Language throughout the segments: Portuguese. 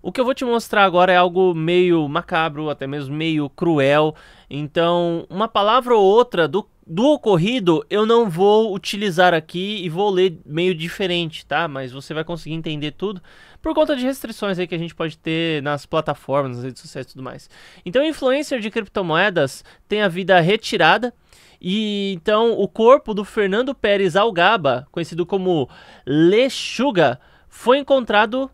O que eu vou te mostrar agora é algo meio macabro, até mesmo meio cruel. Então, uma palavra ou outra do, do ocorrido eu não vou utilizar aqui e vou ler meio diferente, tá? Mas você vai conseguir entender tudo por conta de restrições aí que a gente pode ter nas plataformas, nas redes sociais e tudo mais. Então, influencer de criptomoedas tem a vida retirada. E então o corpo do Fernando Pérez Algaba, conhecido como Lechuga, foi encontrado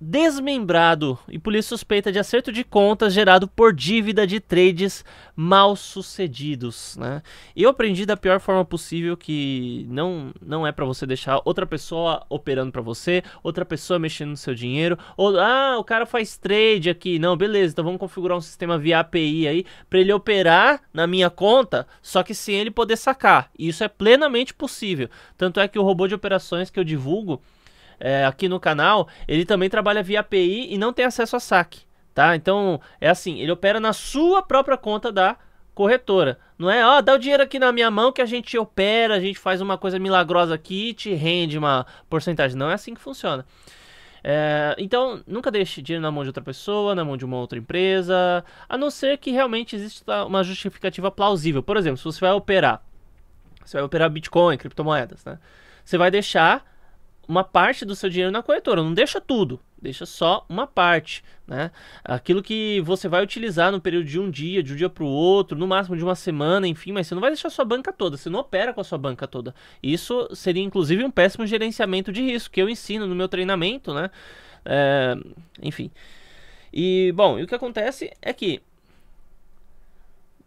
desmembrado e polícia suspeita de acerto de contas gerado por dívida de trades mal sucedidos. Né? Eu aprendi da pior forma possível que não, não é para você deixar outra pessoa operando para você, outra pessoa mexendo no seu dinheiro, ou ah, o cara faz trade aqui, não, beleza, então vamos configurar um sistema via API aí para ele operar na minha conta, só que sem ele poder sacar. isso é plenamente possível. Tanto é que o robô de operações que eu divulgo, é, aqui no canal, ele também trabalha via API e não tem acesso a saque, tá? Então, é assim, ele opera na sua própria conta da corretora. Não é, ó, oh, dá o dinheiro aqui na minha mão que a gente opera, a gente faz uma coisa milagrosa aqui e te rende uma porcentagem. Não é assim que funciona. É, então, nunca deixe dinheiro na mão de outra pessoa, na mão de uma outra empresa, a não ser que realmente exista uma justificativa plausível. Por exemplo, se você vai operar, você vai operar Bitcoin, criptomoedas, né? Você vai deixar uma parte do seu dinheiro na corretora, não deixa tudo, deixa só uma parte, né? Aquilo que você vai utilizar no período de um dia, de um dia para o outro, no máximo de uma semana, enfim, mas você não vai deixar sua banca toda, você não opera com a sua banca toda. Isso seria inclusive um péssimo gerenciamento de risco que eu ensino no meu treinamento, né? É, enfim. E bom, e o que acontece é que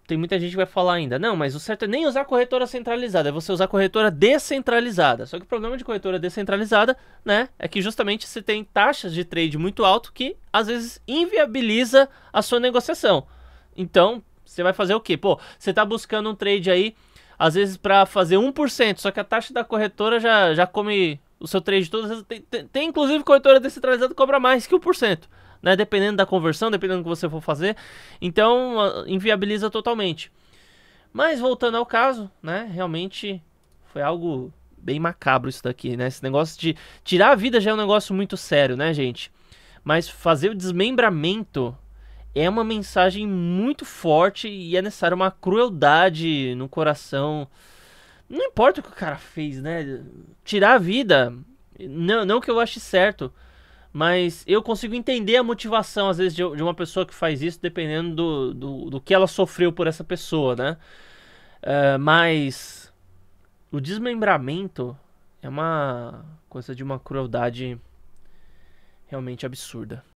tem muita gente que vai falar ainda, não, mas o certo é nem usar corretora centralizada, é você usar corretora descentralizada. Só que o problema de corretora descentralizada, né, é que justamente você tem taxas de trade muito alto que às vezes inviabiliza a sua negociação. Então, você vai fazer o quê? Pô, você tá buscando um trade aí, às vezes para fazer 1%, só que a taxa da corretora já, já come o seu trade todas Tem, tem, tem inclusive corretora descentralizada que cobra mais que 1% né? Dependendo da conversão, dependendo do que você for fazer. Então, inviabiliza totalmente. Mas voltando ao caso, né? Realmente foi algo bem macabro isso daqui, né? Esse negócio de tirar a vida já é um negócio muito sério, né, gente? Mas fazer o desmembramento é uma mensagem muito forte e é necessário uma crueldade no coração. Não importa o que o cara fez, né? Tirar a vida, não, não que eu ache certo, mas eu consigo entender a motivação, às vezes, de, de uma pessoa que faz isso, dependendo do, do, do, que ela sofreu por essa pessoa, né? Uh, mas o desmembramento é uma coisa de uma crueldade realmente absurda.